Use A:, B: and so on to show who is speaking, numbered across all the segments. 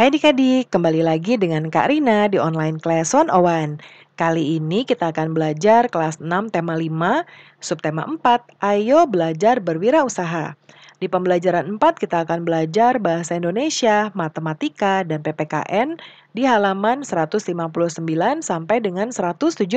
A: Hai adik-adik, kembali lagi dengan Kak Rina di online class 101. Kali ini kita akan belajar kelas 6 tema 5, subtema 4, Ayo Belajar Berwirausaha. Di pembelajaran 4 kita akan belajar Bahasa Indonesia, Matematika, dan PPKN di halaman 159 sampai dengan 172.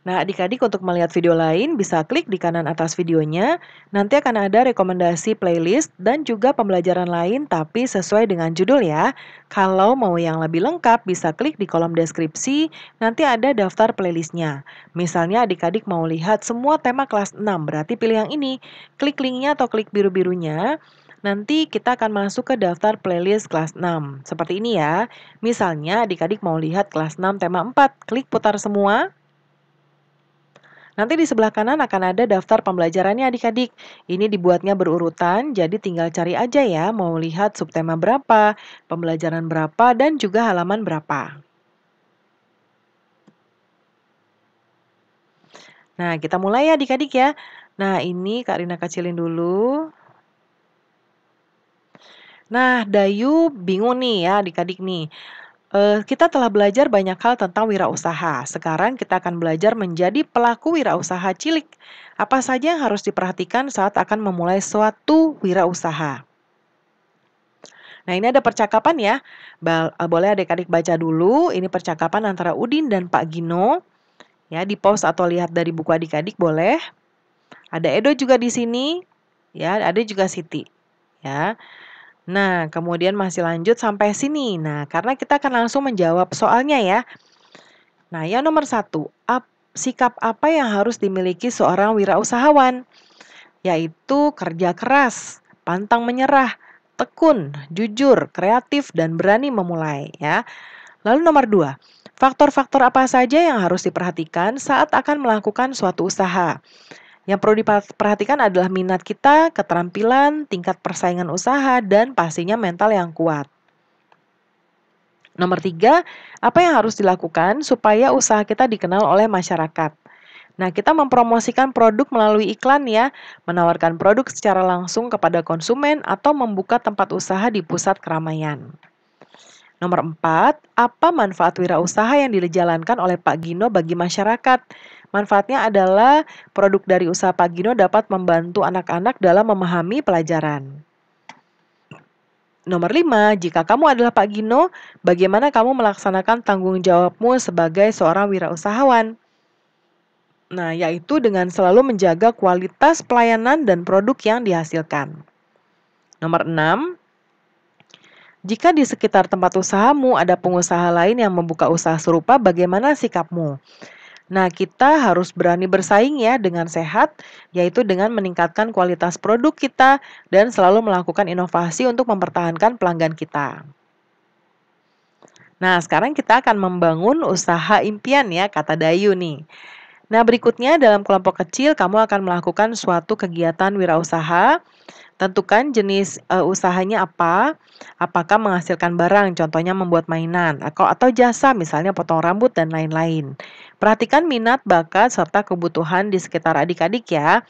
A: Nah, adik-adik untuk melihat video lain bisa klik di kanan atas videonya. Nanti akan ada rekomendasi playlist dan juga pembelajaran lain tapi sesuai dengan judul ya. Kalau mau yang lebih lengkap bisa klik di kolom deskripsi, nanti ada daftar playlistnya. Misalnya adik-adik mau lihat semua tema kelas 6, berarti pilih yang ini. Klik linknya atau klik biru-birunya. Nanti kita akan masuk ke daftar playlist kelas 6. Seperti ini ya. Misalnya adik-adik mau lihat kelas 6 tema 4, klik putar semua. Nanti di sebelah kanan akan ada daftar pembelajarannya adik-adik. Ini dibuatnya berurutan, jadi tinggal cari aja ya mau lihat subtema berapa, pembelajaran berapa, dan juga halaman berapa. Nah, kita mulai ya adik-adik ya. Nah, ini Kak Rina kecilin dulu. Nah, Dayu bingung nih ya adik-adik nih. Eh, kita telah belajar banyak hal tentang wirausaha. Sekarang kita akan belajar menjadi pelaku wirausaha cilik. Apa saja yang harus diperhatikan saat akan memulai suatu wirausaha? Nah ini ada percakapan ya, eh, boleh adik-adik baca dulu. Ini percakapan antara Udin dan Pak Gino. Ya di pause atau lihat dari buku adik-adik boleh. Ada Edo juga di sini, ya ada juga Siti. Ya, Nah, kemudian masih lanjut sampai sini. Nah, karena kita akan langsung menjawab soalnya ya. Nah, yang nomor satu, ap, sikap apa yang harus dimiliki seorang wirausahawan? Yaitu kerja keras, pantang menyerah, tekun, jujur, kreatif, dan berani memulai. Ya. Lalu nomor dua, faktor-faktor apa saja yang harus diperhatikan saat akan melakukan suatu usaha? Yang perlu diperhatikan adalah minat kita, keterampilan, tingkat persaingan usaha, dan pastinya mental yang kuat. Nomor tiga, apa yang harus dilakukan supaya usaha kita dikenal oleh masyarakat? Nah, kita mempromosikan produk melalui iklan ya, menawarkan produk secara langsung kepada konsumen atau membuka tempat usaha di pusat keramaian. Nomor empat, apa manfaat wirausaha yang dijalankan oleh Pak Gino bagi masyarakat? Manfaatnya adalah produk dari usaha Pagino dapat membantu anak-anak dalam memahami pelajaran. Nomor 5, jika kamu adalah Pak Gino, bagaimana kamu melaksanakan tanggung jawabmu sebagai seorang wirausahawan? Nah, yaitu dengan selalu menjaga kualitas pelayanan dan produk yang dihasilkan. Nomor 6, jika di sekitar tempat usahamu ada pengusaha lain yang membuka usaha serupa, bagaimana sikapmu? Nah, kita harus berani bersaing ya dengan sehat, yaitu dengan meningkatkan kualitas produk kita dan selalu melakukan inovasi untuk mempertahankan pelanggan kita. Nah, sekarang kita akan membangun usaha impian ya, kata Dayu nih. Nah, berikutnya dalam kelompok kecil kamu akan melakukan suatu kegiatan wirausaha. Tentukan jenis e, usahanya apa, apakah menghasilkan barang, contohnya membuat mainan, atau, atau jasa, misalnya potong rambut dan lain-lain. Perhatikan minat, bakat, serta kebutuhan di sekitar adik-adik ya.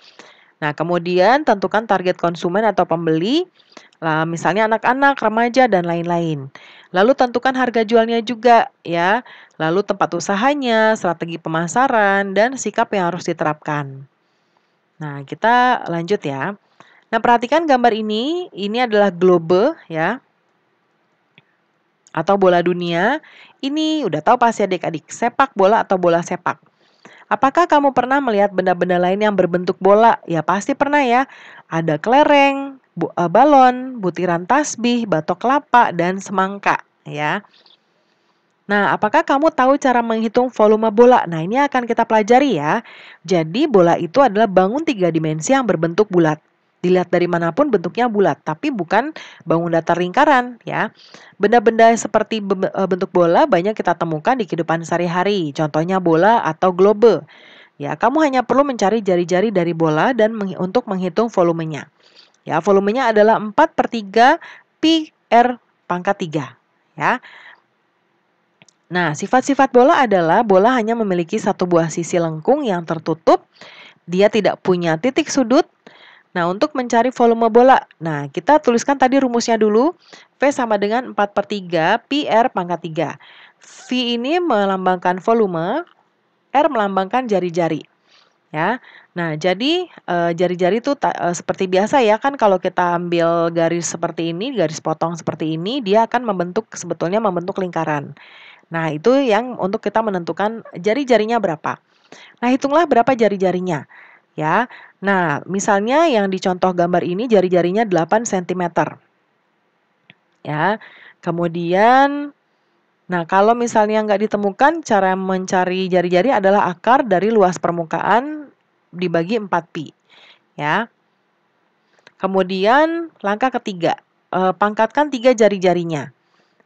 A: Nah, kemudian tentukan target konsumen atau pembeli, lah, misalnya anak-anak, remaja, dan lain-lain. Lalu tentukan harga jualnya juga ya, lalu tempat usahanya, strategi pemasaran, dan sikap yang harus diterapkan. Nah, kita lanjut ya. Nah, perhatikan gambar ini, ini adalah globe ya atau bola dunia, ini udah tahu pasti adik-adik, sepak bola atau bola sepak. Apakah kamu pernah melihat benda-benda lain yang berbentuk bola? Ya pasti pernah ya. Ada kelereng, bu eh, balon, butiran tasbih, batok kelapa, dan semangka ya. Nah, apakah kamu tahu cara menghitung volume bola? Nah, ini akan kita pelajari ya. Jadi, bola itu adalah bangun tiga dimensi yang berbentuk bulat. Dilihat dari manapun bentuknya bulat, tapi bukan bangun datar lingkaran ya. Benda-benda seperti eh, bentuk bola banyak kita temukan di kehidupan sehari-hari. Contohnya bola atau globe. Ya, kamu hanya perlu mencari jari-jari dari bola dan meng untuk menghitung volumenya. Ya, volumenya adalah 4 per 3 pi r er pangkat 3. Ya. Nah, sifat-sifat bola adalah bola hanya memiliki satu buah sisi lengkung yang tertutup, dia tidak punya titik sudut, Nah, untuk mencari volume bola, nah kita tuliskan tadi rumusnya dulu. V sama dengan 4 per 3, PR pangkat 3. V ini melambangkan volume, R melambangkan jari-jari. Ya, nah jadi eh, jari-jari itu eh, seperti biasa ya kan kalau kita ambil garis seperti ini, garis potong seperti ini, dia akan membentuk sebetulnya membentuk lingkaran. Nah itu yang untuk kita menentukan jari-jarinya berapa. Nah hitunglah berapa jari-jarinya ya. Nah, misalnya yang dicontoh gambar ini jari-jarinya 8 cm. Ya. Kemudian Nah, kalau misalnya nggak ditemukan, cara mencari jari-jari adalah akar dari luas permukaan dibagi 4pi. Ya. Kemudian langkah ketiga, eh, pangkatkan tiga jari-jarinya.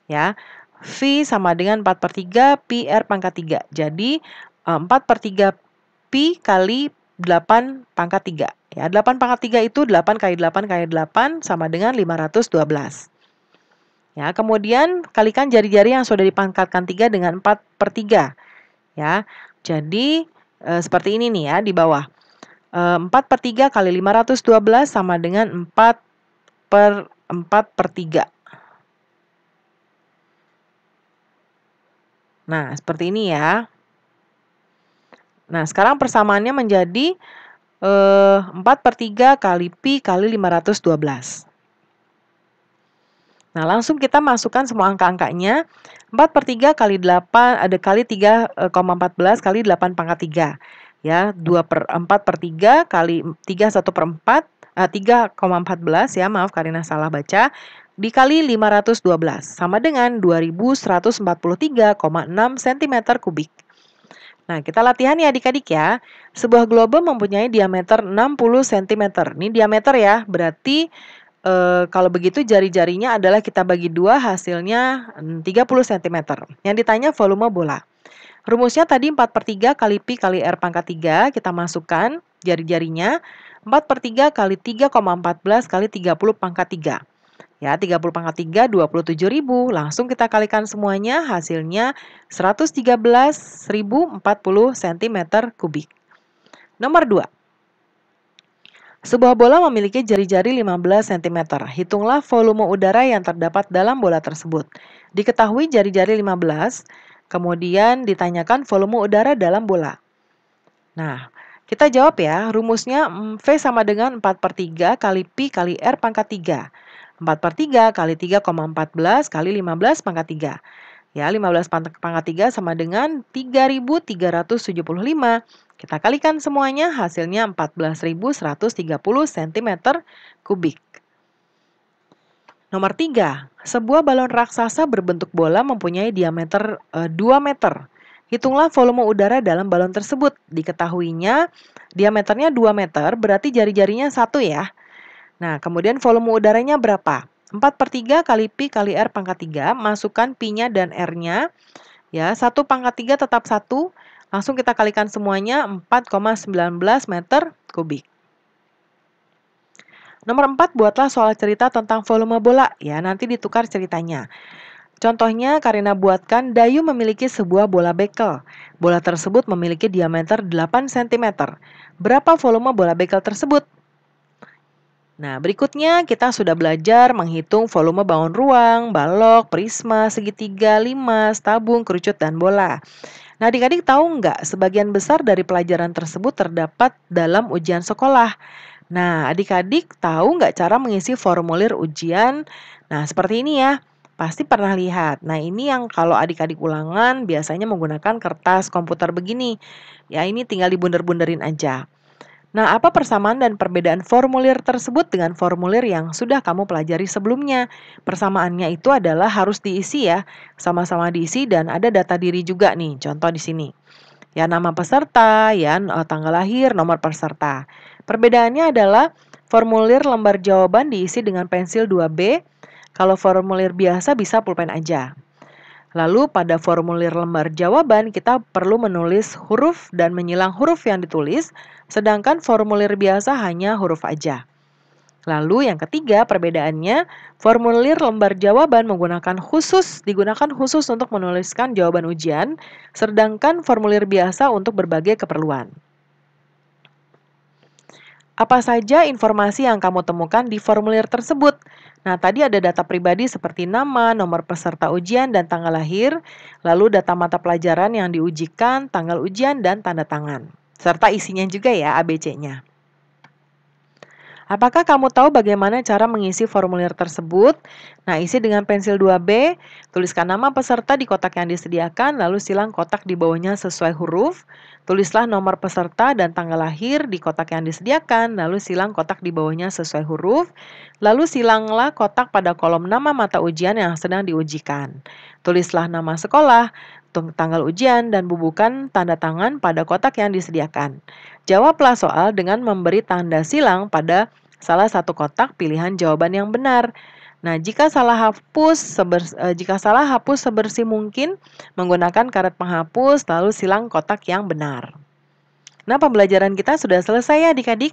A: Ya. V sama dengan 4 per 3 PR pangkat 3. Jadi, 4 eh, per 3 Pi kali 8 pangkat 3. Ya, 8 pangkat 3 itu 8 kali 8 kali 8 sama dengan 512. Ya, kemudian kalikan jari-jari yang sudah dipangkatkan 3 dengan 4 per 3. Ya, jadi e, seperti ini nih ya di bawah. E, eh, 4 per 3 kali 512 sama dengan 4 per 4 per 3. Nah, seperti ini ya. Nah, sekarang persamaannya menjadi eh, 4 per 3 kali Pi kali 512. Nah, langsung kita masukkan semua angka-angkanya. 4 per 3 kali 8, ada kali 3,14 eh, kali 8 pangkat 3. Ya, 2 per 4 per 3 kali 3, 1 per 4, eh, 3,14 ya, maaf Karina salah baca. Dikali 512, sama dengan 2143,6 cm kubik. Nah, kita latihan ya adik-adik ya. Sebuah globe mempunyai diameter 60 cm. Ini diameter ya, berarti e, kalau begitu jari-jarinya adalah kita bagi dua hasilnya 30 cm. Hmm, Yang ditanya volume bola. Rumusnya tadi 4 per 3 kali Pi kali R pangkat 3, kita masukkan jari-jarinya. 4 per 3 kali 3,14 kali 30 pangkat 3. Ya, 30 pangkat 3, 27 ribu. Langsung kita kalikan semuanya, hasilnya 113.040 cm kubik. Nomor 2. Sebuah bola memiliki jari-jari 15 cm. Hitunglah volume udara yang terdapat dalam bola tersebut. Diketahui jari-jari 15, kemudian ditanyakan volume udara dalam bola. Nah, kita jawab ya, rumusnya mm, V sama dengan 4 per 3 kali P kali R pangkat 3. 4 per 3 kali 3,14 kali 15 pangkat 3. Ya, 15 pangkat 3 sama dengan 3.375. Kita kalikan semuanya, hasilnya 14.130 cm kubik. Nomor 3, sebuah balon raksasa berbentuk bola mempunyai diameter e, eh, 2 meter. Hitunglah volume udara dalam balon tersebut. Diketahuinya diameternya 2 meter, berarti jari-jarinya 1 ya. Nah, kemudian volume udaranya berapa? 4 per 3 kali Pi kali R pangkat 3, masukkan Pi-nya dan R-nya. Ya, 1 pangkat 3 tetap 1, langsung kita kalikan semuanya 4,19 meter kubik. Nomor 4, buatlah soal cerita tentang volume bola. Ya, nanti ditukar ceritanya. Contohnya, Karina buatkan Dayu memiliki sebuah bola bekel. Bola tersebut memiliki diameter 8 cm. Berapa volume bola bekel tersebut? Nah, berikutnya kita sudah belajar menghitung volume bangun ruang, balok, prisma, segitiga, limas, tabung, kerucut, dan bola. Nah, adik-adik tahu nggak sebagian besar dari pelajaran tersebut terdapat dalam ujian sekolah. Nah, adik-adik tahu nggak cara mengisi formulir ujian? Nah, seperti ini ya. Pasti pernah lihat. Nah, ini yang kalau adik-adik ulangan biasanya menggunakan kertas komputer begini. Ya, ini tinggal dibunder-bunderin aja. Nah, apa persamaan dan perbedaan formulir tersebut dengan formulir yang sudah kamu pelajari sebelumnya? Persamaannya itu adalah harus diisi ya, sama-sama diisi dan ada data diri juga nih, contoh di sini. Ya, nama peserta, ya, eh, tanggal lahir, nomor peserta. Perbedaannya adalah formulir lembar jawaban diisi dengan pensil 2B, kalau formulir biasa bisa pulpen aja. Lalu pada formulir lembar jawaban kita perlu menulis huruf dan menyilang huruf yang ditulis, sedangkan formulir biasa hanya huruf aja. Lalu yang ketiga perbedaannya, formulir lembar jawaban menggunakan khusus digunakan khusus untuk menuliskan jawaban ujian, sedangkan formulir biasa untuk berbagai keperluan. Apa saja informasi yang kamu temukan di formulir tersebut? Nah, tadi ada data pribadi seperti nama, nomor peserta ujian, dan tanggal lahir, lalu data mata pelajaran yang diujikan, tanggal ujian, dan tanda tangan, serta isinya juga ya ABC-nya. Apakah kamu tahu bagaimana cara mengisi formulir tersebut? Nah, isi dengan pensil 2B, tuliskan nama peserta di kotak yang disediakan, lalu silang kotak di bawahnya sesuai huruf. Tulislah nomor peserta dan tanggal lahir di kotak yang disediakan, lalu silang kotak di bawahnya sesuai huruf. Lalu silanglah kotak pada kolom nama mata ujian yang sedang diujikan. Tulislah nama sekolah, tanggal ujian dan bubukan tanda tangan pada kotak yang disediakan. Jawablah soal dengan memberi tanda silang pada salah satu kotak pilihan jawaban yang benar. Nah, jika salah hapus sebers, eh, jika salah hapus sebersih mungkin menggunakan karet penghapus lalu silang kotak yang benar. Nah, pembelajaran kita sudah selesai ya Adik-adik.